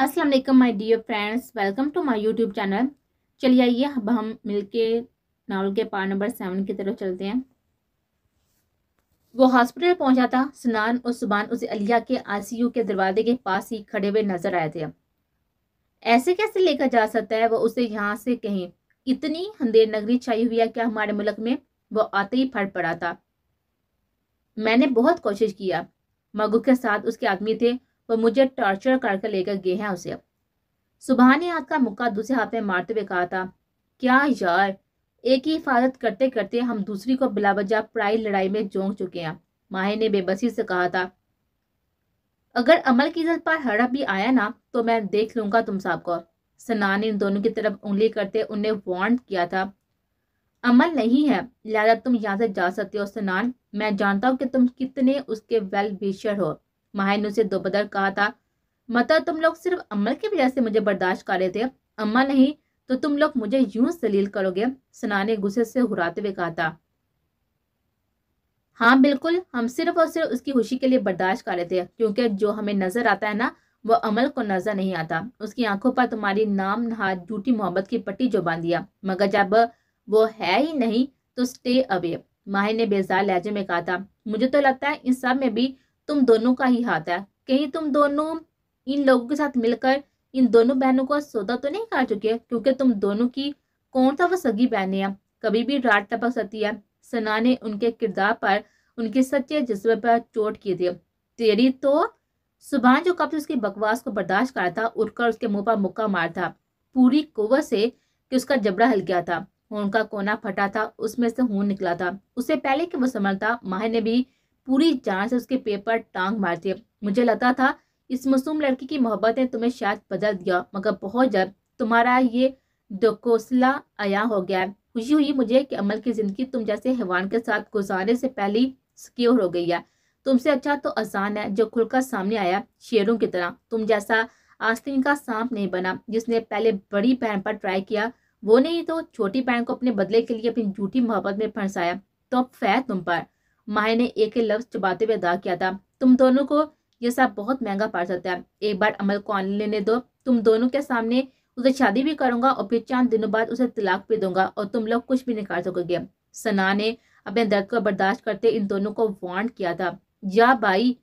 Aslam my dear friends welcome to my YouTube channel चलिए आइए अब हम मिलके नावल के पार नंबर सेवन की तरफ चलते हैं वो हॉस्पिटल पहुंचा था सुनान और सुबान उसे अलिया के आईसीयू के दरवाजे के पास ही खड़े हुए नजर आए थे ऐसे कैसे लेकर जा सकता है वो उसे यहाँ से कहीं इतनी अंधेर नगरी छाई हुई है क्या हमारे मुल्क में वो आते ही फट पड़ा था मैंने बहुत कोशिश किया मगु के साथ उसके आदमी थे वो मुझे टॉर्चर करके लेकर गए हैं उसे अब सुबह ने हाथ का मुक्का दूसरे हाथ में मारते हुए कहा था क्या यार एक ही हिफाजत करते करते हम दूसरी को बिलावजा प्राय लड़ाई में जोंक चुके हैं माहे ने बेबसी से कहा था अगर अमल की इज्जत पर हड़प भी आया ना तो मैं देख लूंगा तुम साहब को सना ने इन दोनों की तरफ उंगली करते उन्हें वार्न किया था अमल नहीं है लिहाजा तुम यहाँ से जा सकते हो सनान मैं जानता हूँ कि तुम कितने उसके वेल विशर हो माहिर ने उसे दोपहर कहा था मतलब तुम लोग सिर्फ अमल की वजह से मुझे बर्दाश्त कर रहे थे अम्मा नहीं तो तुम लोग मुझे यूं सलील करोगे सना ने गुस्से से हुराते हुए कहा था हाँ बिल्कुल हम सिर्फ और सिर्फ उसकी खुशी के लिए बर्दाश्त कर रहे थे क्योंकि जो हमें नजर आता है ना वो अमल को नजर नहीं आता उसकी आंखों पर तुम्हारी नाम नहा झूठी मोहब्बत की पट्टी जो बांध दिया मगर जब वो है ही नहीं तो स्टे अवे माहिर ने बेजार लहजे में कहा था मुझे तो लगता है इन सब में भी तुम दोनों का ही हाथ है कहीं तुम दोनों इन लोगों के साथ मिलकर इन दोनों बहनों का सौदा तो नहीं कर चुके क्योंकि तुम दोनों की कौन सा वो सगी बहने हैं कभी भी रात टपक सकती है सना ने उनके किरदार पर उनके सच्चे जज्बे पर चोट की थी तेरी तो सुबह जो कब से उसकी बकवास को बर्दाश्त कर था उठकर उसके मुंह पर मुक्का मार था पूरी कुवत से कि उसका जबड़ा हिल गया था उनका कोना फटा था उसमें से हूं निकला था उससे पहले कि वो समझता माह ने भी पूरी जान से उसके पेपर टांग मारती है मुझे लगता था इस मासूम लड़की की मोहब्बत ने तुम्हें शायद बदल दिया मगर बहुत जब तुम्हारा ये दोकोसला आया हो गया खुशी हुई मुझे कि अमल की ज़िंदगी तुम जैसे हैवान के साथ गुजारने से पहले सिक्योर हो गई है तुमसे अच्छा तो आसान है जो खुलकर सामने आया शेरों की तरह तुम जैसा आस्तीन का सांप नहीं बना जिसने पहले बड़ी बहन पर ट्राई किया वो नहीं तो छोटी बहन को अपने बदले के लिए अपनी झूठी मोहब्बत में फंसाया तो अब फै तुम पर माही ने एक ही लफ्ज चुबाते हुए अदा किया था तुम दोनों को यह सब बहुत महंगा पड़ सकता है एक बार अमल को आने लेने दो तुम दोनों के सामने उसे शादी भी करूंगा और फिर चंद दिनों बाद उसे तलाक भी दूंगा और तुम लोग कुछ भी निकाल सकोगे सना ने अपने दर्द को बर्दाश्त करते इन दोनों को वॉन्ट किया था या भाई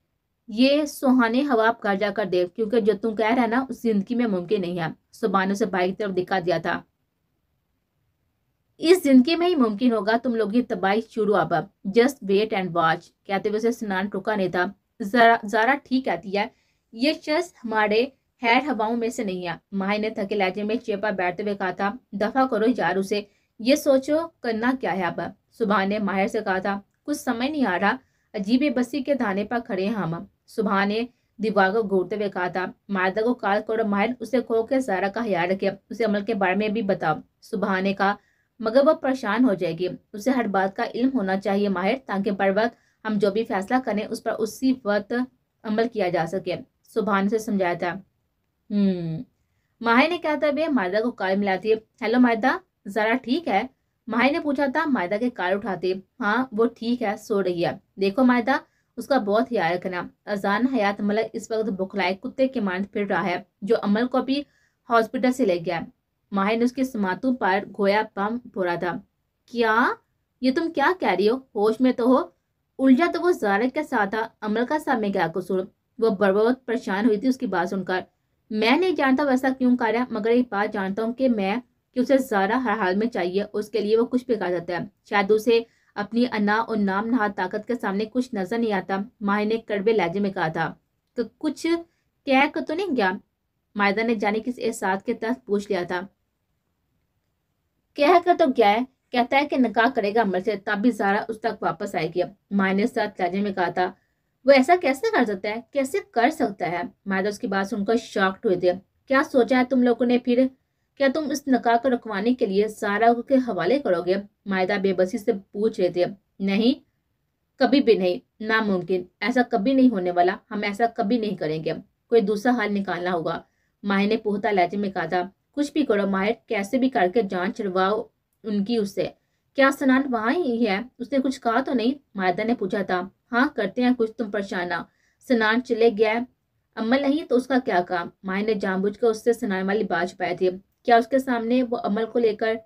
ये सुहाने हवा घर जाकर दे क्योंकि जो तुम कह रहे ना उस जिंदगी में मुमकिन नहीं है सुबह ने उसे भाई की तरफ दिखा दिया था इस जिंदगी में ही मुमकिन होगा तुम लोग की तबाही शुरू अब जस्ट वेट एंड वॉच कहते हुए उसे स्नान रुका नहीं था जरा जरा ठीक कहती है ये शख्स हमारे हैर हवाओं में से नहीं है माए ने थके लहजे में चेपा बैठते हुए कहा था दफा करो यार उसे ये सोचो करना क्या है अब सुबह ने माहिर से कहा था कुछ समझ नहीं आ रहा अजीब बस्सी के धाने पर खड़े हैं हम सुबह ने दीवार को घूरते हुए कहा था मायदा को कॉल करो माहिर उसे खो के सारा का ख्याल रखे उसे अमल के बारे में भी बताओ सुबह ने कहा मगर वह परेशान हो जाएगी उसे हर बात का इल्म होना चाहिए माहिर ताकि बर वक्त हम जो भी फैसला करें उस पर उसी वक्त अमल किया जा सके सुबहान से समझाया था हम्म। माहिर ने कहा था भैया मायदा को कॉल मिलाती हेलो मायदा ज़रा ठीक है माहिर ने पूछा था मायदा के कॉल उठाते हाँ वो ठीक है सो रही है देखो मायदा उसका बहुत ख्याल रखना अजान हयात मलक इस वक्त बुखलाए कुत्ते के मान फिर रहा है जो अमल को भी हॉस्पिटल से ले गया माहिर ने उसके समातों पर घोया पम भोरा था क्या ये तुम क्या कह रही हो होश में तो हो उलझा तो वो जारक के साथ था अमल का साहब में क्या कसूर वो बर्बाद परेशान हुई थी उसकी बात सुनकर मैं नहीं जानता वैसा क्यों कर रहा मगर एक बात जानता हूँ कि मैं कि उसे जारा हर हाल में चाहिए उसके लिए वो कुछ भी कर जाता है शायद उसे अपनी अना और नाम नहा ताकत के सामने कुछ नजर नहीं आता माहिर ने कड़बे लहजे में कहा था तो कुछ कह कर तो नहीं गया माहिदा ने जाने किस एहसास के तहत पूछ लिया था कहकर तो गया है कहता है कि निकाह करेगा अमर से भी जारा उस तक वापस आएगी अब मायने ने साथ लहजे में कहा था वो ऐसा कैसे कर सकता है कैसे कर सकता है मायदा उसकी बात सुनकर शॉक्ट हुए थे क्या सोचा है तुम लोगों ने फिर क्या तुम इस नकाह को रखवाने के लिए सारा के हवाले करोगे मायदा बेबसी से पूछ रहे थे नहीं कभी भी नहीं नामुमकिन ऐसा कभी नहीं होने वाला हम ऐसा कभी नहीं करेंगे कोई दूसरा हाल निकालना होगा माही ने पोहता लहजे में कहा था कुछ भी करो मायर कैसे भी करके जान छिड़वाओ उनकी उससे क्या सनान वहाँ ही है उसने कुछ कहा तो नहीं मायदा ने पूछा था हाँ करते हैं कुछ तुम परेशाना सनान चले गया अमल नहीं तो उसका क्या काम माया ने जानबूझकर उससे सनान वाली बात छुपाई थी क्या उसके सामने वो अमल को लेकर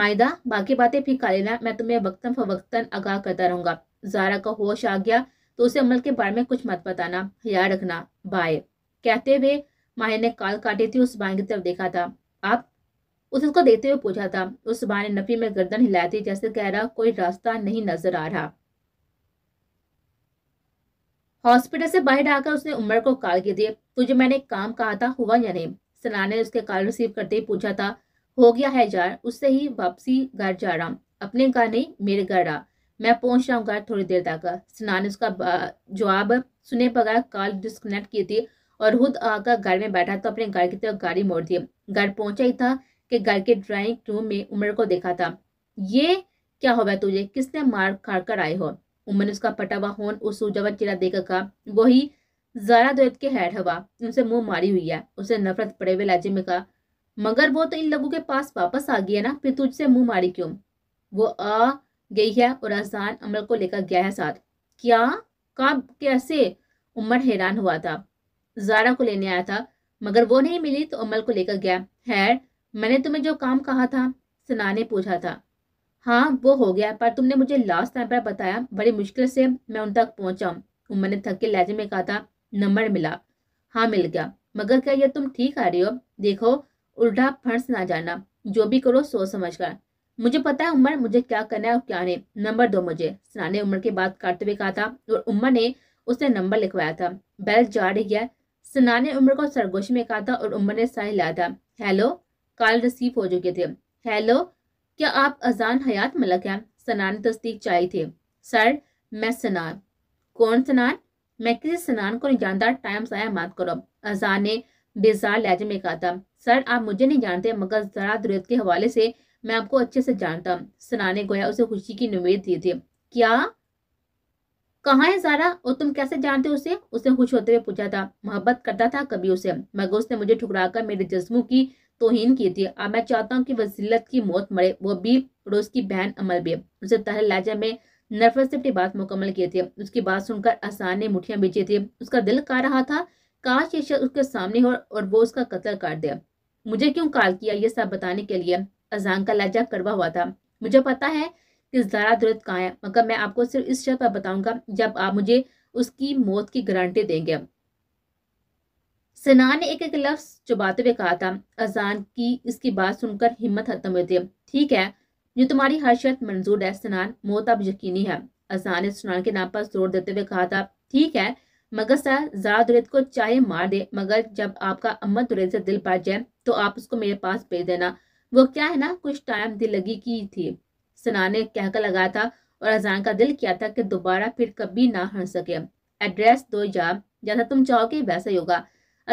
मायदा बाकी बातें फिर कर लेना मैं तुम्हें वक्तन फवक्तन आगाह करता रहूंगा जारा का होश आ गया तो उसे अमल के बारे में कुछ मत बताना याद रखना बाय कहते हुए माहिर ने काल काटी थी उस बाई की तरफ देखा था आप उसको देखते हुए पूछा था उस बा ने नफी में गर्दन हिलाई थी जैसे कह रहा कोई रास्ता नहीं नजर आ रहा हॉस्पिटल से बाहर आकर उसने उमर को कॉल की थी तुझे मैंने काम कहा था हुआ या नहीं सना ने उसके कॉल रिसीव करते ही पूछा था हो गया है यार उससे ही वापसी घर जा रहा अपने घर नहीं मेरे घर आ मैं पहुंच रहा हूँ घर थोड़ी देर तक सना ने उसका जवाब सुने बगैर कॉल डिस्कनेक्ट की थी और खुद आकर गाड़ी में बैठा तो अपने घर की तरफ गाड़ी मोड़ दी घर पहुंचा ही था कि घर के ड्राइंग रूम में उमर को देखा था ये क्या हो गया तुझे किसने मार खाड़ कर आए हो उमर ने उसका पटा हुआ होन उस सूजावर चेहरा देकर कहा वही जारा दोयत के हैड हवा उनसे मुंह मारी हुई है उसे नफरत पड़े हुए लहजे में कहा मगर वो तो इन लोगों के पास वापस आ गया ना फिर तुझसे मुंह मारी क्यों वो आ गई है और आसान अमल को लेकर गया है साथ क्या कब कैसे उमर हैरान हुआ था जारा को लेने आया था मगर वो नहीं मिली तो अमल को लेकर गया है मैंने तुम्हें जो काम कहा था सना ने पूछा था हाँ वो हो गया पर तुमने मुझे लास्ट टाइम पर बताया बड़ी मुश्किल से मैं उन तक पहुंचा उमर ने थके लहजे में कहा था नंबर मिला हाँ मिल गया मगर क्या यह तुम ठीक आ रही हो देखो उल्टा फंस ना जाना जो भी करो सोच समझ कर मुझे पता है उमर मुझे क्या करना है और क्या नहीं नंबर दो मुझे सना ने उमर की बात काटते हुए कहा था और उमर ने उसने नंबर लिखवाया था बैल जा रही है सना ने उमर को सरगोशी में कहा था और उमर ने सा हिलाया था हेलो कॉल रिसीव हो चुके थे हेलो क्या आप अजान हयात मलक हैं सना ने तस्दीक चाहिए थे सर मैं सनान कौन सनान मैं किसी सनान को नहीं जानता टाइम आया मत करो अजान ने बेजार लहजे में कहा था सर आप मुझे नहीं जानते मगर जरा दुरुत के हवाले से मैं आपको अच्छे से जानता हूँ सना ने गोया उसे खुशी की उम्मीद दी थी क्या कहाँ है सारा और तुम कैसे जानते उसे उसने खुश होते हुए पूछा था मोहब्बत करता था कभी उसे मगर उसने मुझे ठुकरा कर मेरे जज्मों की तोहीन की थी अब मैं चाहता हूँ कि वजीलत की मौत मरे वो भी और की बहन अमल भी उसे तहल लहजा में नफरत से अपनी बात मुकम्मल की थी उसकी बात सुनकर आसान ने मुठियाँ बेची थी उसका दिल कह रहा था काश ये शख्स उसके सामने हो और वो उसका कत्ल कर दे मुझे क्यों कॉल किया ये सब बताने के लिए अजान का लहजा करवा हुआ था मुझे पता है कि ज़रा दर्द कहाँ है मगर मैं आपको सिर्फ इस शर्त पर बताऊंगा जब आप मुझे उसकी मौत की गारंटी देंगे सना ने एक एक लफ्ज चुबाते हुए कहा था अजान की इसकी बात सुनकर हिम्मत खत्म हुई थी ठीक है जो तुम्हारी हर शर्त मंजूर है सनान मौत अब यकीनी है अजान ने सुनान के नाम पर जोर देते हुए कहा था ठीक है मगर सर जरा दुरेद को चाहे मार दे मगर जब आपका अम्मा दुरेद से दिल पाट जाए तो आप उसको मेरे पास भेज देना वो क्या है ना कुछ टाइम दिल लगी की थी सना ने कहकर लगाया था और अजान का दिल किया था कि दोबारा फिर कभी ना हंस सके एड्रेस दो या जैसा तुम चाहोगे वैसा ही होगा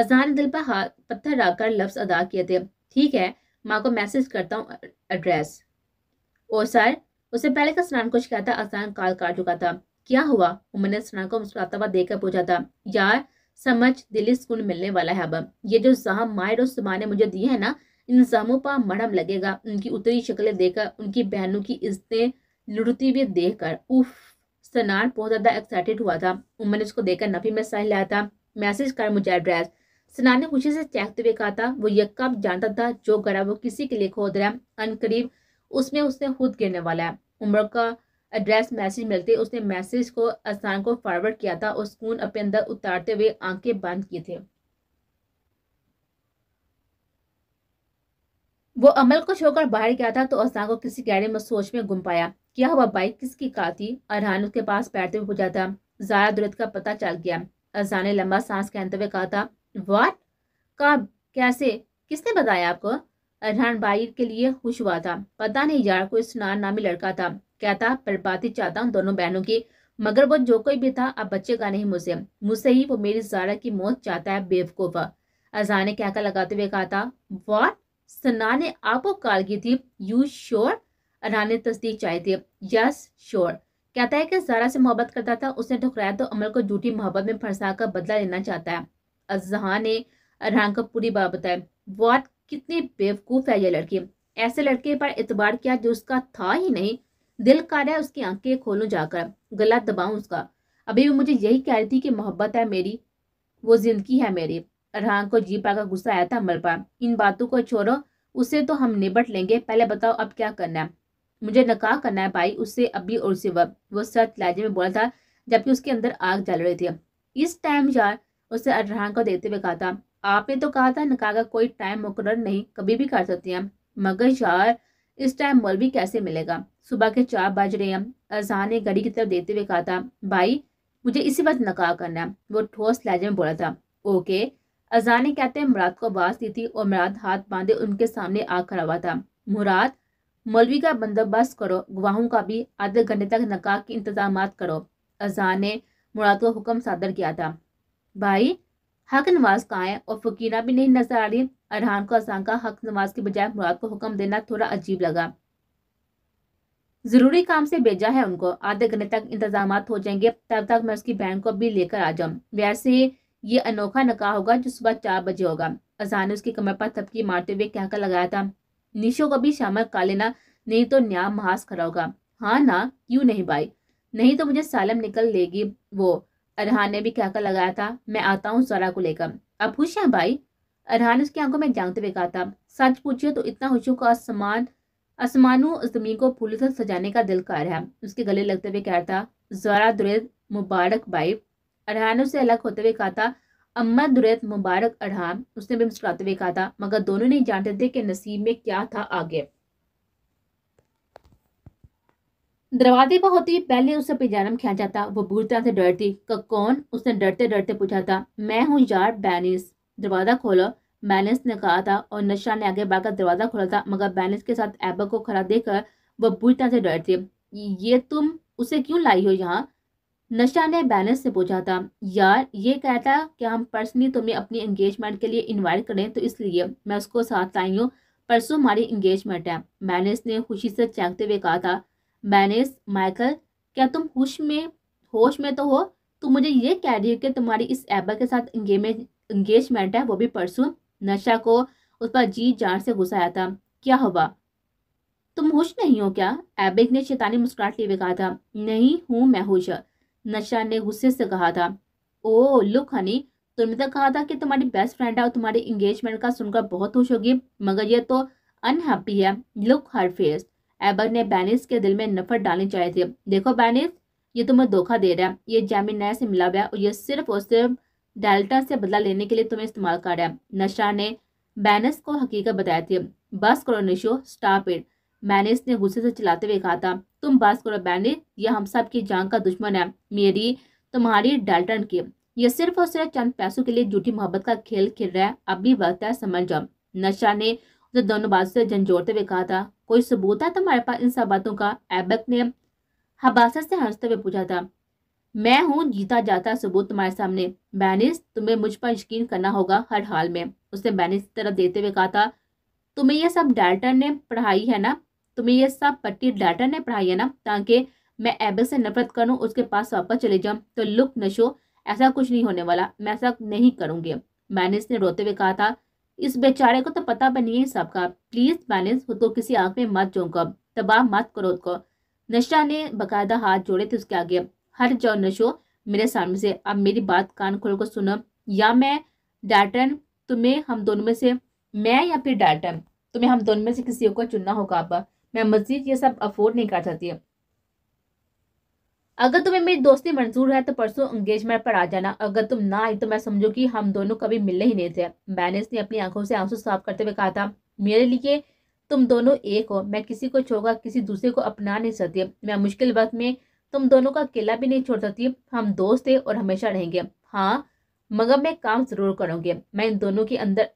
अजान ने दिल पर हाथ पत्थर रखकर लफ्ज अदा किए थे ठीक है माँ को मैसेज करता हूँ एड्रेस ओ सर उससे पहले का तो स्नान कुछ कहता अजान काल काट चुका था क्या हुआ उमर ने स्नान को मुस्कुराता हुआ देखकर पूछा था यार समझ दिल्ली सुकून मिलने वाला है अब ये जो जहां मायर और सुबह ने मुझे दिए है ना इंसामों पर मरम लगेगा उनकी उतरी शक्लें देखकर उनकी बहनों की इज्जतें लुढ़ती हुई देखकर उफ सनार बहुत ज़्यादा एक्साइटेड हुआ था उमर ने उसको देखकर नफी में सह लाया था मैसेज कर मुझे एड्रेस सनार ने खुशी से चेकते हुए कहा था वो यक्का जानता था जो गड़ा वो किसी के लिए खोद रहा करीब उसमें उसने खुद गिरने वाला है उम्र का एड्रेस मैसेज मिलते उसने मैसेज को असान को फॉरवर्ड किया था और सुकून अपने अंदर उतारते हुए आंखें बंद किए थे वो अमल को छोड़कर बाहर गया था तो असना को किसी गहरे में सोच में गुम पाया क्या हुआ बाइक किसकी कार थी अरहान उसके पास पैरते हुए पूछा था जारा दुरत का पता चल गया अजान ने लंबा सांस कहते हुए कहा था वाट कब कैसे किसने बताया आपको अरहान बाइक के लिए खुश हुआ था पता नहीं यार कोई स्नान नामी लड़का था कहता ही चाहता हूँ दोनों बहनों की मगर वो जो कोई भी था अब बच्चे का नहीं मुझसे मुझसे ही वो मेरी जारा की मौत चाहता है बेवकूफ़ा अजहा ने कहकर लगाते हुए कहा था वाट Sanane आपको की थी यू श्योर अना ने तस्दीक चाहिए थी यस श्योर कहता है कि जारा से मोहब्बत करता था उसने ठुकराया तो अमल को झूठी मोहब्बत में फंसा कर बदला लेना चाहता है अजहा ने अरहान को पूरी बात बताई वॉट कितनी बेवकूफ़ है यह लड़की ऐसे लड़के पर एतबार किया जो उसका था ही नहीं दिल का रहा है उसकी आंखें खोलूं जाकर गला दबाऊं उसका अभी भी मुझे यही कह रही थी कि मोहब्बत है मेरी वो जिंदगी है मेरी अरहान को जी पाकर गुस्सा आया था मलबा इन बातों को छोड़ो उससे तो हम निबट लेंगे पहले बताओ अब क्या करना है मुझे नकाह करना है भाई उससे अभी और उसे वब वो सच लाजे में बोला था जबकि उसके अंदर आग जल रही थी इस टाइम यार उसने अरहान को देखते हुए कहा था आपने तो कहा था नकाह का कोई टाइम मुकर नहीं कभी भी कर सकती हैं मगर यार इस टाइम भी कैसे मिलेगा सुबह के चार बज रहे हैं अरहान ने घड़ी की तरफ देखते हुए कहा था भाई मुझे इसी वक्त नकाह करना है वो ठोस लहजे में बोला था ओके okay, अजाने कहते हैं मुराद को आवाज़ दी थी और मुराद हाथ बांधे उनके सामने आ खड़ा हुआ था मुराद मौलवी का बंदोबस्त करो गवाहों का भी आधे घंटे तक नकाह के इंतजाम करो अजान ने मुराद को हुक्म सादर किया था भाई हक नमाज कहाँ है और फकीरा भी नहीं नजर आ रही अरहान को अजान का हक नमाज के बजाय मुराद को हुक्म देना थोड़ा अजीब लगा जरूरी काम से भेजा है उनको आधे घंटे तक इंतजाम हो जाएंगे तब तक मैं उसकी बहन को भी लेकर आ जाऊँ वैसे ही ये अनोखा नका होगा जो सुबह चार बजे होगा अजान ने उसकी कमर पर थपकी मारते हुए कहकर लगाया था निशो को भी शामिल कर लेना नहीं तो न्याय महास खड़ा होगा हाँ ना क्यों नहीं भाई नहीं तो मुझे सालम निकल लेगी वो अरहान ने भी कहकर लगाया था मैं आता हूँ जरा को लेकर अब खुश है भाई अरहान उसकी आंखों में जानते हुए कहा था सच पूछिए तो इतना खुशियों का आसमान आसमानों जमीन को फूलों से सजाने का दिल कर है उसके गले लगते हुए कह रहा था जरा दुरेद मुबारक भाई अरहानों से अलग होते हुए कहा था अम्मा दुरैत मुबारक अरहान उसने भी मुस्कुराते हुए कहा था मगर दोनों नहीं जानते थे कि नसीब में क्या था आगे दरवाजे पर होती पहले उसे पिजानम खेचा था वो बुरी तरह से डरती का कौन उसने डरते डरते पूछा था मैं हूँ यार बैनिस दरवाज़ा खोलो बैलेंस ने कहा था और नशा ने आगे बढ़कर दरवाज़ा खोला था मगर बैलेंस के साथ एबक को खड़ा देखकर वह बुरी तरह से डरती ये तुम उसे क्यों लाई हो यहाँ नशा ने बैलेंस से पूछा था यार ये कहता कि हम पर्सनली तुम्हें अपनी एंगेजमेंट के लिए इनवाइट करें तो इसलिए मैं उसको साथ लाई हूँ परसों हमारी इंगेजमेंट है मैनेस ने खुशी से चैंकते हुए कहा था मैनेस माइकल क्या तुम होश में होश में तो हो तुम मुझे ये कह रही हो कि तुम्हारी इस एबा के साथ इंगेजमेंट है वो भी परसों नशा को उस पर जी जान से घुसाया था क्या हुआ तुम होश नहीं हो क्या एबिक ने शैतानी मुस्कुराहट लिए कहा था नहीं हूँ मैं होश नशा ने गुस्से से कहा था ओ लुक हनी तुमने तो कहा था कि तुम्हारी बेस्ट फ्रेंड है और तुम्हारी इंगेजमेंट का सुनकर बहुत खुश होगी मगर यह तो अनहैप्पी है लुक हर फेस एबर ने बैनिस के दिल में नफरत डालनी चाहिए थी देखो बैनिस ये तुम्हें धोखा दे रहा है ये जैमिन नया से मिला हुआ और ये सिर्फ और सिर्फ डेल्टा से बदला लेने के लिए तुम्हें इस्तेमाल कर रहा है नशा ने बैनस को हकीकत बताया थी बस करो निशो स्टाप इट मैंने इसने गुस्से से चिल्लाते हुए कहा था तुम बस करो बैंडिट यह हम सब की जान का दुश्मन है मेरी तुम्हारी डाल्टन की यह सिर्फ और सिर्फ चंद पैसों के लिए झूठी मोहब्बत का खेल खेल रहा है अब भी वक्त है समझ जाओ नशा ने उसे दोनों बातों से झंझोड़ते हुए कहा था कोई सबूत है तुम्हारे पास इन सब बातों का एबक ने हबासत से हंसते हुए पूछा था मैं हूँ जीता जाता सबूत तुम्हारे सामने बैनिस तुम्हें मुझ पर यकीन करना होगा हर हाल में उसने बैनिस की तरफ देते हुए कहा था तुम्हें यह सब डाल्टन ने पढ़ाई है ना तुम्हें ये सब पट्टी डाटा ने पढ़ाई है ना ताकि मैं एबल से नफरत करूँ उसके पास वापस चले जाऊँ तो लुक नशो ऐसा कुछ नहीं होने वाला मैं ऐसा नहीं करूँगी मैनेज ने रोते हुए कहा था इस बेचारे को तो पता भी नहीं है सबका प्लीज मैनिस तो किसी आंख में मत झोंको तबाह मत करो उसको नशा ने बकायदा हाथ जोड़े थे उसके आगे हर जाओ नशो मेरे सामने से अब मेरी बात कान खोल को सुनो या मैं डाटन तुम्हें हम दोनों में से मैं या फिर डाटन तुम्हें हम दोनों में से किसी को चुनना होगा आप मैं मजीद ये सब अफोर्ड नहीं कर सकती अगर तुम्हें मेरी दोस्ती मंजूर है तो परसों एंगेजमेंट पर आ जाना अगर तुम ना आई तो मैं समझू कि हम दोनों कभी मिलने ही नहीं थे मैंने इसने अपनी आंखों से आंसू साफ करते हुए कहा था मेरे लिए तुम दोनों एक हो मैं किसी को छोड़कर किसी दूसरे को अपना नहीं सकती मैं मुश्किल वक्त में तुम दोनों का अकेला भी नहीं छोड़ सकती हम दोस्त थे और हमेशा रहेंगे हाँ मगर मैं काम ज़रूर करूँगी मैं इन दोनों के अंदर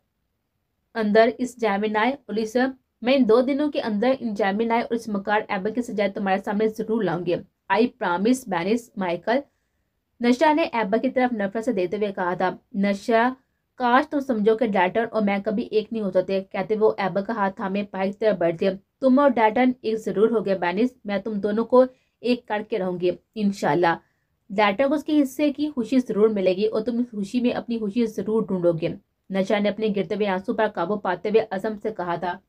अंदर इस जामिनाए और इस मैं इन दो दिनों के अंदर इन जैमिन और इस मकार एबा की सजाएं तुम्हारे सामने जरूर लाऊंगी आई प्रामिस बैनिस माइकल नशा ने एबा की तरफ नफरत से देते हुए कहा था नशा काश तुम समझो कि डैटन और मैं कभी एक नहीं हो सकते कहते वो एबा का हाथ थामे की तरफ बैठते तुम और डैटन एक जरूर हो गए बैनिस मैं तुम दोनों को एक करके रहूंगी इनशाला डैटन को उसके हिस्से की खुशी जरूर मिलेगी और तुम इस खुशी में अपनी खुशी जरूर ढूंढोगे नशा ने अपने गिरते हुए आंसू पर काबू पाते हुए असम से कहा था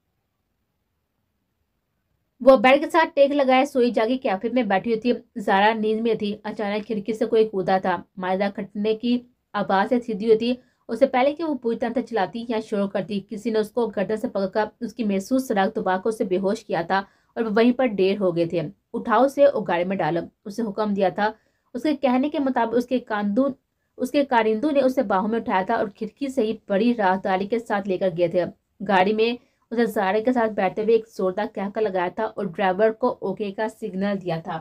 वह बेड के साथ टेक लगाए सोई जागी कैफे में बैठी हुई थी जारा नींद में थी अचानक खिड़की से कोई कूदा था मायदा खटने की आवाज से सीधी हुई थी उससे पहले कि वो पूरी तरह चलाती या शोर करती किसी ने उसको गर्दन से पकड़कर उसकी महसूस सड़क तोबाको से बेहोश किया था और वहीं पर ढेर हो गए थे उठाओ से और गाड़ी में डालो उसे हुक्म दिया था उसके कहने के मुताबिक उसके कानदू उसके कारिंदू ने उसे बाहों में उठाया था और खिड़की से ही बड़ी राहदारी के साथ लेकर गए थे गाड़ी में उसे सारे के साथ बैठते हुए एक जोरदार कहकर लगाया था और ड्राइवर को ओके का सिग्नल दिया था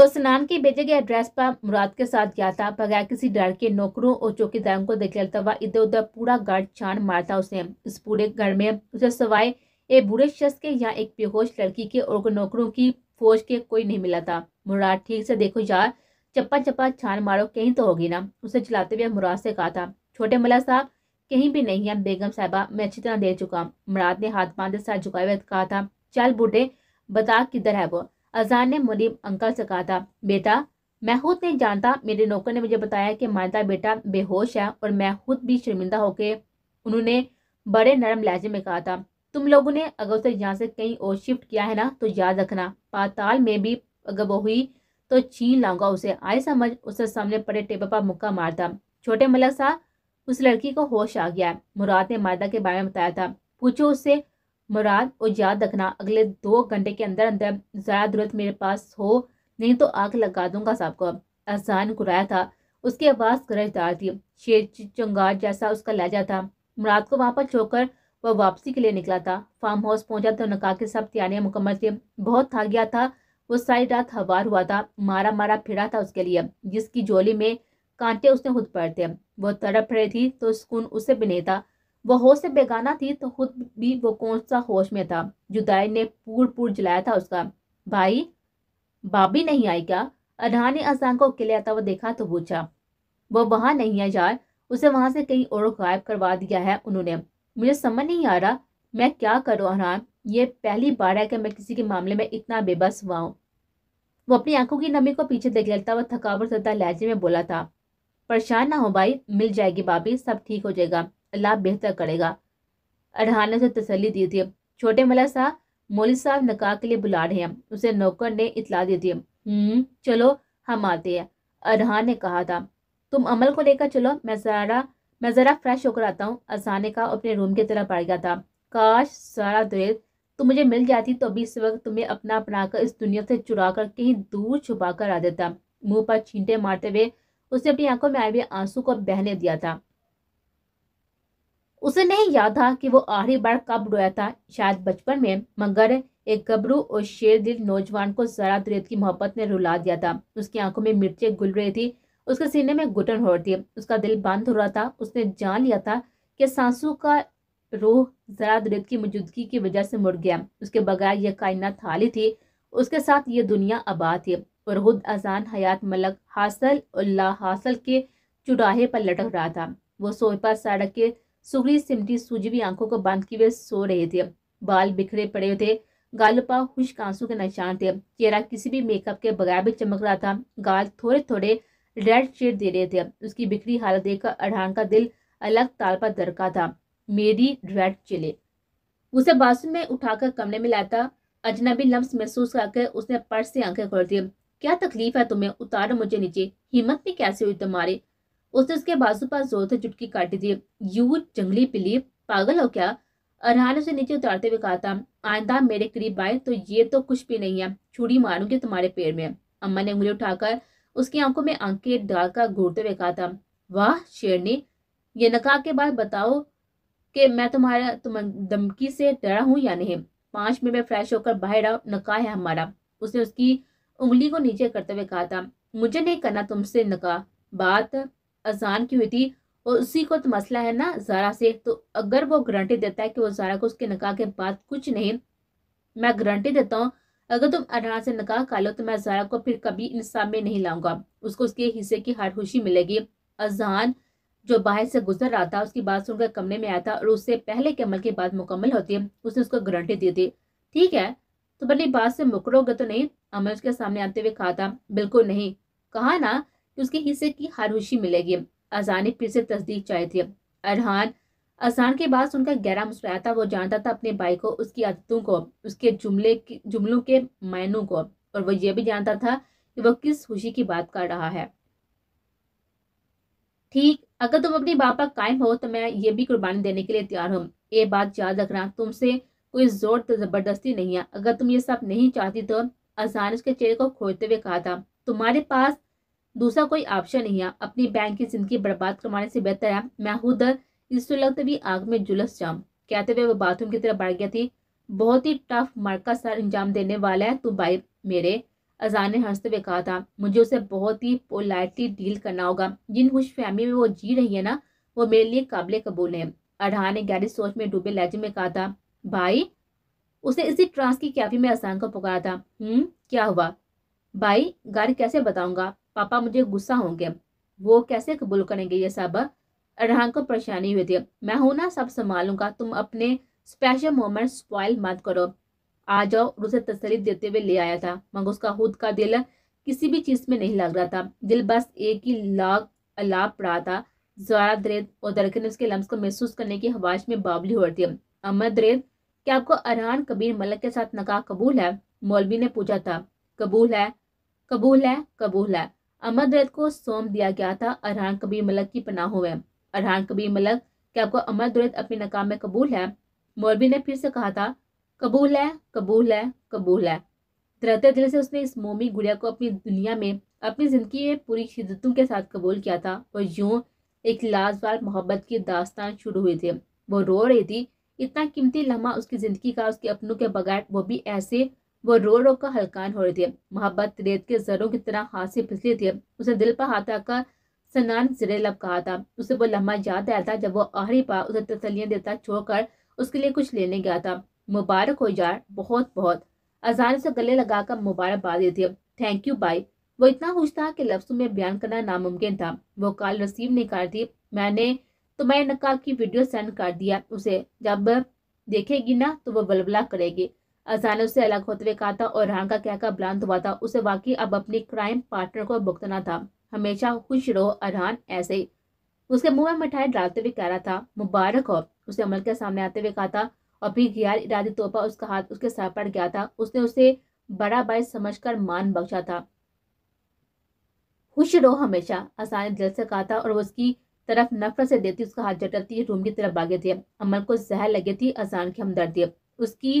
वो स्नान के भेजे गए एड्रेस पर मुराद के साथ गया था बगैर किसी डर के नौकरों और चौकीदारों को देख लेता हुआ इधर उधर पूरा घर छान मारता उसने इस पूरे घर में उसे सवाए एक बुरे शख्स के या एक बेहोश लड़की के और नौकरों की फौज के कोई नहीं मिला था मुराद ठीक से देखो यार चप्पा चप्पा छान मारो कहीं तो होगी ना उसे चलाते हुए मुराद से कहा था छोटे मला साहब कहीं भी नहीं है बेगम साहबा मैं अच्छी तरह देख चुका मुराद ने हाथ बांधे साथ झुकाए हुए कहा था चल बूढ़े बता किधर है वो अजान ने मुनीम अंकल से कहा था बेटा मैं खुद नहीं जानता मेरे नौकर ने मुझे बताया कि मानता बेटा बेहोश है और मैं खुद भी शर्मिंदा होकर उन्होंने बड़े नरम लहजे में कहा था तुम लोगों ने अगर उसे यहाँ से कहीं और शिफ्ट किया है ना तो याद रखना पाताल में भी अगर वो हुई तो छीन लाऊंगा उसे आए समझ उसे सामने पड़े टेबल पर मुक्का मारता छोटे मलक साहब उस लड़की को होश आ गया मुराद ने मायदा के बारे में बताया था पूछो उससे मुराद और याद रखना अगले दो घंटे के अंदर अंदर ज़रा जरूरत मेरे पास हो नहीं तो आग लगा दूंगा साहब को अजान था उसकी आवाज़ गरजदार थी शेर चंगार जैसा उसका लहजा था मुराद को वहाँ पर छोड़कर वह वापसी के लिए निकला था फार्म हाउस पहुंचा तो नका के सब तैयारियां मुकम्मल थी बहुत थक गया था वो सारी रात हवार हुआ था मारा मारा फिरा था उसके लिए जिसकी जोली में कांटे उसने खुद पर दिया वो तड़प रही थी तो सुकून उसे भी नहीं था वह होश से बेगाना थी तो खुद भी वो कौन सा होश में था जुदाई ने पूर पूर जलाया था उसका भाई बाबी नहीं आई क्या अनहा ने अजान को अकेले आता वो देखा तो पूछा वो वहां नहीं है यार उसे वहां से कहीं और गायब करवा दिया है उन्होंने मुझे समझ नहीं आ रहा मैं क्या करूँ अनहान ये पहली बार है कि मैं किसी के मामले में इतना बेबस हुआ हूँ वो अपनी आंखों की नमी को पीछे देख लेता वह थकावट सदा लहजे में बोला था परेशान ना हो भाई मिल जाएगी भाभी सब ठीक हो जाएगा अल्लाह बेहतर करेगा ने उसे तसली दी थी छोटे मला साहब मौली साहब निकाह के लिए बुला रहे हैं उसे नौकर ने इतला थी हम्म चलो हम आते हैं अरहान ने कहा था तुम अमल को लेकर चलो मैं सारा मैं ज़रा फ्रेश होकर आता हूँ अरसान ने कहा अपने रूम की तरफ पड़ गया था काश सारा दुरेद तुम मुझे मिल जाती तो अभी इस वक्त तुम्हें अपना अपना कर इस दुनिया से चुरा कर कहीं दूर छुपा कर आ देता मुंह पर छींटे मारते हुए उसने अपनी आंखों में आए हुए आंसू को बहने दिया था उसे नहीं याद था कि वो आखिरी बार कब रोया था शायद बचपन में मगर एक गबरू और शेर दिल नौजवान को जरा रेत की मोहब्बत ने रुला दिया था उसकी आंखों में मिर्चें गुल रही थी उसके सीने में घुटन हो रही थी उसका दिल बंद हो रहा था उसने जान लिया था कि सांसू का रूह जरा रेत की मौजूदगी की वजह से मुड़ गया उसके बगैर यह कायना थाली थी उसके साथ ये दुनिया आबाद थी फरहुद अजान हयात मलक हासल उल्ला हासल के चुराहे पर लटक रहा था वो पर सड़क के सुगड़ी सिमटी सूजवी आंखों को बांध के वे सो रहे थे बाल बिखरे पड़े थे गाल पर खुश आंसू के निशान थे चेहरा किसी भी मेकअप के बगैर भी चमक रहा था गाल थोड़े थोड़े रेड शेड दे रहे थे उसकी बिखरी हालत देखकर अढ़ान का दिल अलग ताल पर दरका था मेरी रेड चिले उसे बासू में उठाकर कमरे में लाया था अजनबी लम्स महसूस करके उसने पर्स से आंखें खोल दी क्या तकलीफ है तुम्हें उतारो मुझे नीचे हिम्मत भी कैसे हुई तुम्हारे उसने उसके बाजू पर जोर से चुटकी काट दी यू जंगली पिली पागल हो क्या अरहान उसे नीचे उतारते हुए कहा था आइंदा मेरे करीब आए तो ये तो कुछ भी नहीं है छुरी मारूंगी तुम्हारे पेड़ में अम्मा ने उंगली उठाकर उसकी आंखों में आंखें डालकर घूरते हुए कहा था वाह शेरनी ये नका के बाद बताओ कि मैं तुम्हारा तुम धमकी से डरा हूँ या नहीं पांच मिनट में फ्रेश होकर बाहर आओ नका है हमारा उसने उसकी उंगली को नीचे करते हुए कहा था मुझे नहीं करना तुमसे नका बात आसान की हुई थी और उसी को तो मसला है ना ज़ारा से तो अगर वो गारंटी देता है कि वो ज़ारा को उसके नकाह के बाद कुछ नहीं मैं गारंटी देता हूँ अगर तुम अडान से नकाह खा लो तो मैं ज़ारा को फिर कभी इंसान में नहीं लाऊंगा उसको उसके हिस्से की हर खुशी मिलेगी अजहान जो बाहर से गुजर रहा था उसकी बात सुनकर कमरे में आया था और उससे पहले के अमल की बात मुकम्मल होती है उसने उसको गारंटी दी थी ठीक है तो भले बात से मुकरोगे तो नहीं अमरज के सामने आते हुए कहा था बिल्कुल नहीं कहा ना कि उसके हिस्से की हारहुशी मिलेगी अजान ने फिर से तस्दीक चाही थी अरहान अजान के बाद उनका गहरा मुस्कुराया था वो जानता था अपने भाई को उसकी आदतों को उसके जुमले जुमलों के मायनों को और वो ये भी जानता था कि वह किस खुशी की बात कर रहा है ठीक अगर तुम अपने बाप पर कायम हो तो मैं ये भी कुर्बानी देने के लिए तैयार हूँ ये बात याद रखना तुमसे कोई जोर तो जबरदस्ती नहीं है अगर तुम ये सब नहीं चाहती तो अजहार उसके चेहरे को खोजते हुए कहा था तुम्हारे पास दूसरा कोई ऑप्शन नहीं है अपनी बैंक की जिंदगी बर्बाद करवाने से बेहतर है मैं खुद इससे लगते भी आग में जुलस जाऊँ कहते हुए वह बाथरूम की तरफ बढ़ गया थी बहुत ही टफ मार्क का सर अंजाम देने वाला है तू भाई मेरे अजान ने हंसते हुए कहा था मुझे उसे बहुत ही पोलाइटली डील करना होगा जिन खुश फहमी में वो जी रही है ना वो मेरे लिए काबिल कबूल है अरहान ने गहरी सोच में डूबे लहजे में कहा था भाई उसने इसी ट्रांस की कैफी में असान को पुकारा था हम्म क्या हुआ भाई गाड़ी कैसे बताऊंगा पापा मुझे गुस्सा होंगे वो कैसे कबूल करेंगे ये सब अरहान को परेशानी हुई थी मैं हूं ना सब संभालूंगा तुम अपने स्पेशल मोमेंट स्पॉइल मत करो आ जाओ और उसे तसली देते हुए ले आया था मगर उसका खुद का दिल किसी भी चीज़ में नहीं लग रहा था दिल बस एक ही लाग अलाप रहा था जरा दरेद और ने उसके लम्स को महसूस करने की हवाश में बावली हो रही थी अमर दरेद क्या आपको अरहान कबीर मलक के साथ नकाह कबूल है मौलवी ने पूछा था कबूल है कबूल है कबूल है अमर रैद को सौंप दिया गया था अरहान कबीर मलक की पनाहों में अरहान कबीर मलक क्या आपको अमर दुरैद अपने नकाम में कबूल है मौलवी ने फिर से कहा था कबूल है कबूल है कबूल है तरहते दिल से उसने इस मोमी गुड़िया को अपनी दुनिया में अपनी ज़िंदगी में पूरी शिद्दतों के साथ कबूल किया था और यूं एक लाजवाल मोहब्बत की दास्तान शुरू हुई थी वो रो रही थी इतना कीमती लम्हा उसकी ज़िंदगी का उसके अपनों के बगैर वो भी ऐसे वो रो रो कर हलकान हो रहे थे मोहब्बत रेत के जरों की तरह हाथ से फिसले थे उसे दिल पर हाथ आकर सनान जरे लब कहा था उसे वो लम्हा याद आया था जब वो आहरी पा उसे तसलियाँ देता छोड़कर उसके लिए कुछ लेने गया था मुबारक हो यार बहुत बहुत अजान से गले लगाकर मुबारकबाद देती है थैंक यू बाई वो इतना खुश था कि लफ्सों में बयान करना नामुमकिन था वो कॉल रिसीव नहीं कर थी मैंने तो मैंने नक्का की वीडियो सेंड कर दिया उसे जब देखेगी ना तो वह बलबला करेगी अजान ने उससे अलग होते हुए कहा था और रहा का कहकर ब्लांत हुआ था उसे वाकई अब अपनी क्राइम पार्टनर को भुगतना था हमेशा खुश रहो अरहान ऐसे ही उसके मुंह में मिठाई डालते हुए कह रहा था मुबारक हो उसे अमल के सामने आते हुए कहा था और फिर गैर इरादी तोहफा उसका हाथ उसके सर पर गया था उसने उसे बड़ा भाई समझकर मान बख्शा था खुश रहो हमेशा असान ने दिल से कहा था और उसकी तरफ नफरत से देती उसका हाथ जटलती है रूम की तरफ भागे थे अमल को जहर लगे थी अजान की हमदर्दी उसकी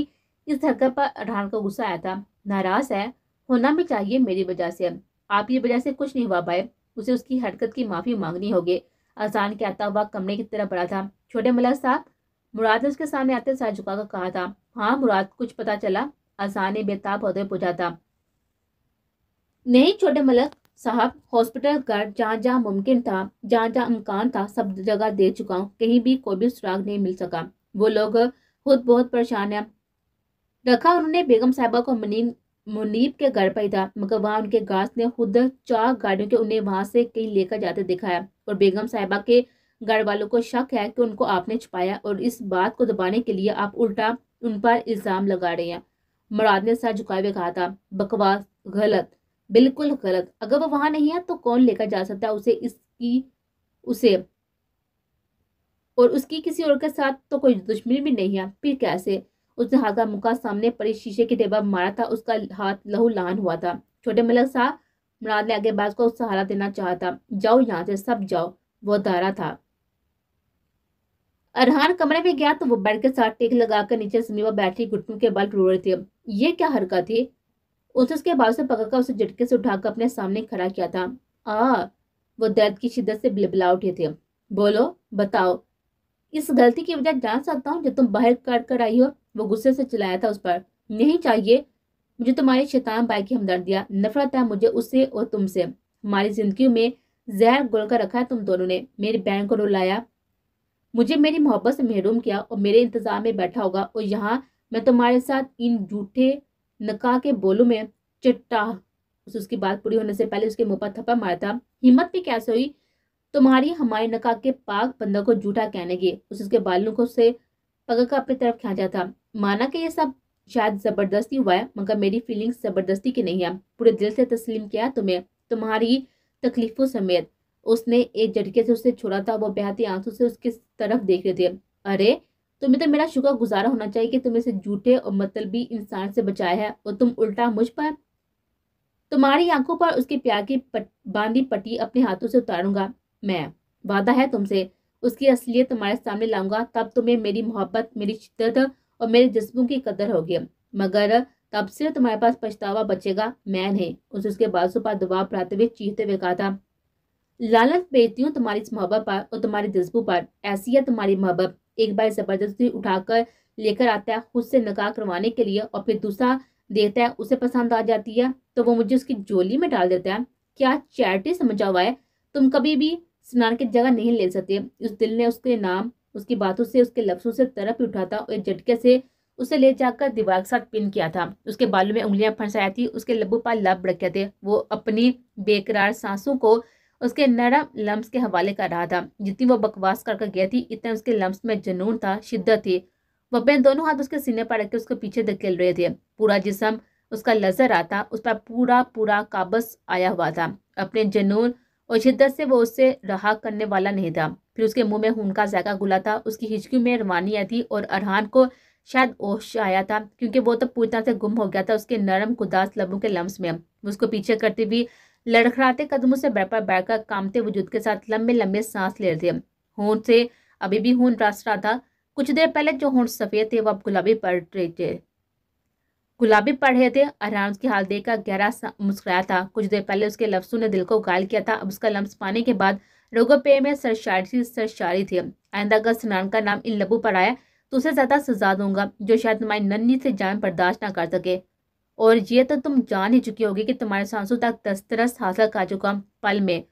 इस धड़कन पर अठान का गुस्सा आया था नाराज है होना भी चाहिए मेरी वजह से आपकी वजह से कुछ नहीं हुआ पाए उसे उसकी हरकत की माफ़ी मांगनी होगी अजान के आता हुआ कमरे की तरफ बड़ा था छोटे मलक साहब मुराद ने उसके सामने आते सर झुकाकर कहा था हाँ मुराद कुछ पता चला अजान ने बेताब होते पूछा था नहीं छोटे मलक साहब हॉस्पिटल घर जहाँ जहाँ मुमकिन था जहाँ जहाँ इम्कान था सब जगह दे चुका हूँ कहीं भी कोई भी सुराग नहीं मिल सका वो लोग खुद बहुत परेशान हैं रखा उन्होंने बेगम साहबा को मनी मुनीब के घर पर ही था मगर वहाँ उनके गार्ड्स ने खुद चार गाड़ियों के उन्हें वहाँ से कहीं लेकर जाते दिखाया और बेगम साहिबा के घर वालों को शक है कि उनको आपने छुपाया और इस बात को दबाने के लिए आप उल्टा उन पर इल्ज़ाम लगा रहे हैं मुराद ने सर झुकाए हुए कहा था बकवास गलत बिल्कुल गलत अगर वो वहां नहीं है तो कौन लेकर जा सकता है उसे इसकी उसे और उसकी किसी और के साथ तो कोई दुश्मनी भी नहीं है फिर कैसे उसने हाथा मुका सामने पड़े शीशे के टेबल मारा था उसका हाथ लहू लहान हुआ था छोटे मलक साहब मुराद ने आगे बाज को सहारा देना चाहता जाओ यहाँ से सब जाओ वो दारा था अरहान कमरे में गया तो वो बेड के साथ टेक लगाकर नीचे समीवा बैठी घुटनों के बल रो रहे थे ये क्या हरकत थी उसने उसके बाल से पकड़कर उसे झटके से उठाकर अपने सामने खड़ा किया था आ वो दर्द की शिद्दत से बिलबिला उठे थे बोलो बताओ इस गलती की वजह जान सकता हूँ जो तुम बाहर काट कर आई हो वो गुस्से से चलाया था उस पर नहीं चाहिए मुझे तुम्हारी शैतान बाई की दिया नफरत है मुझे उससे और तुमसे हमारी जिंदगी में जहर गोल कर रखा है तुम दोनों ने मेरी बहन को रुलाया मुझे मेरी मोहब्बत से महरूम किया और मेरे इंतज़ार में बैठा होगा और यहाँ मैं तुम्हारे साथ इन झूठे नका के बोलू में चिट्टा उस उसकी बात पूरी होने से पहले उसके मुंह पर थप्पा मारा था हिम्मत भी कैसे हुई तुम्हारी हमारे नका के पाक बंदा को जूठा कहने की उस उसके बालों को से पगड़ कर अपनी तरफ खेचा था माना कि ये सब शायद जबरदस्ती हुआ है मगर मेरी फीलिंग्स जबरदस्ती की नहीं है पूरे दिल से तस्लीम किया तुम्हें तुम्हारी तकलीफों समेत उसने एक झटके से उसे छोड़ा था वो बेहती आंसू से उसकी तरफ देख रहे थे अरे तो मित्र मेरा शुक्र गुजारा होना चाहिए कि तुम्हें से झूठे और मतलबी इंसान से बचाया है और तुम उल्टा मुझ पर तुम्हारी आंखों पर उसके प्यार की पट, बांधी पट्टी अपने हाथों से उतारूंगा मैं वादा है तुमसे उसकी असलियत तुम्हारे सामने लाऊंगा तब तुम्हें मेरी मोहब्बत मेरी शिद्दत और मेरे जज्बों की कदर होगी मगर तब से तुम्हारे पास पछतावा बचेगा मैं नहीं उस उसके बाजू पर दबाव पढ़ाते हुए चीखते हुए कहा था लालच बेचती हूँ तुम्हारी इस मोहब्बत पर और तुम्हारे जज्बों पर ऐसी है तुम्हारी मोहब्बत एक बार जबरदस्ती उठाकर लेकर आता है खुद से निकाह करवाने के लिए और फिर दूसरा देता है उसे पसंद आ जाती है तो वो मुझे उसकी जोली में डाल देता है क्या चैरिटी समझा हुआ है तुम कभी भी स्नान की जगह नहीं ले सकते उस दिल ने उसके नाम उसकी बातों से उसके लफ्सों से तरफ उठा था और झटके से उसे ले जाकर दीवार के साथ पिन किया था उसके बालों में उंगलियां फंसाया थी उसके लब्बू पर लब रखे थे वो अपनी बेकरार सांसों को उसके नरम लम्स के हवाले कर रहा था जितनी वो बकवास करके गया थी इतना उसके लम्ब में जुनून था शिद्दत थी वह अपने दोनों हाथ उसके सीने पर रख के उसके पीछे धकेल रहे थे पूरा जिसम उसका नजर आता उस पर पूरा पूरा काबस आया हुआ था अपने जनून और शिद्दत से वो उससे रहा करने वाला नहीं था फिर उसके मुंह में खून का जायका गुला था उसकी हिचकी में रवानी आई थी और अरहान को शायद ओश आया था क्योंकि वो तो पूरी तरह से गुम हो गया था उसके नरम कुदास लबों के लम्स में उसको पीछे करती हुई लड़खड़ाते कदमों से बड़पा बैठकर कामते वजूद के साथ लंबे लंबे सांस ले रहे थे होंठ से अभी भी होंठ रास रहा था कुछ देर पहले जो होंठ सफ़ेद थे वह अब गुलाबी पड़ रहे थे गुलाबी पढ़ रहे थे अराम उसकी हाल देखकर गहरा मुस्कुराया था कुछ देर पहले उसके लफ्सों ने दिल को घायल किया था अब उसका लम्स पाने के बाद रोगो पे में सरशारी सरशारी थी आइंदा अगर स्नान का नाम इन लबू पर आया तो उसे ज़्यादा सजा दूंगा जो शायद हमारी नन्नी से जान बर्दाश्त ना कर सके और ये तो तुम जान ही चुकी होगी कि तुम्हारे सांसों तक दस्तरस हासिल कर चुका पल में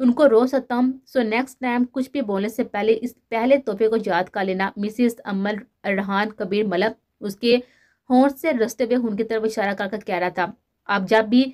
उनको रो सकता हूँ सो नेक्स्ट टाइम कुछ भी बोलने से पहले इस पहले तोहफे को याद कर लेना मिसिस अमल रहान कबीर मलक उसके होश से रस्ते हुए उनकी तरफ इशारा करके कह रहा था अब जब भी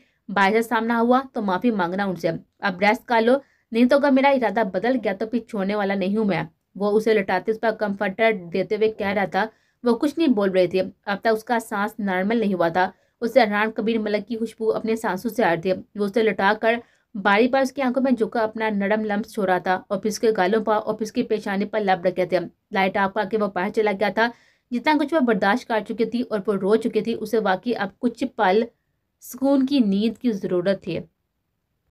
बाहर सामना हुआ तो माफ़ी मांगना उनसे अब रेस्ट कर लो नहीं तो अगर मेरा इरादा बदल गया तो फिर छोड़ने वाला नहीं हूँ मैं वो उसे लटाते उस पर कम्फर्टर देते हुए कह रहा था वो कुछ नहीं बोल रही थी अब तक उसका सांस नॉर्मल नहीं हुआ था उसे दौरान कबीर मलक की खुशबू अपने सांसों से आ रही वो उसे लटा कर बारी बार उसकी आंखों में झुका अपना नरम लम्ब छोड़ा था और फिर उसके गालों पर और फिर उसके पेशाने पर लब रखे थे लाइट आप आके वो बाहर चला गया था जितना कुछ वह बर्दाश्त कर चुकी थी और वो रो चुकी थी उसे वाकई अब कुछ पल सुकून की नींद की ज़रूरत थी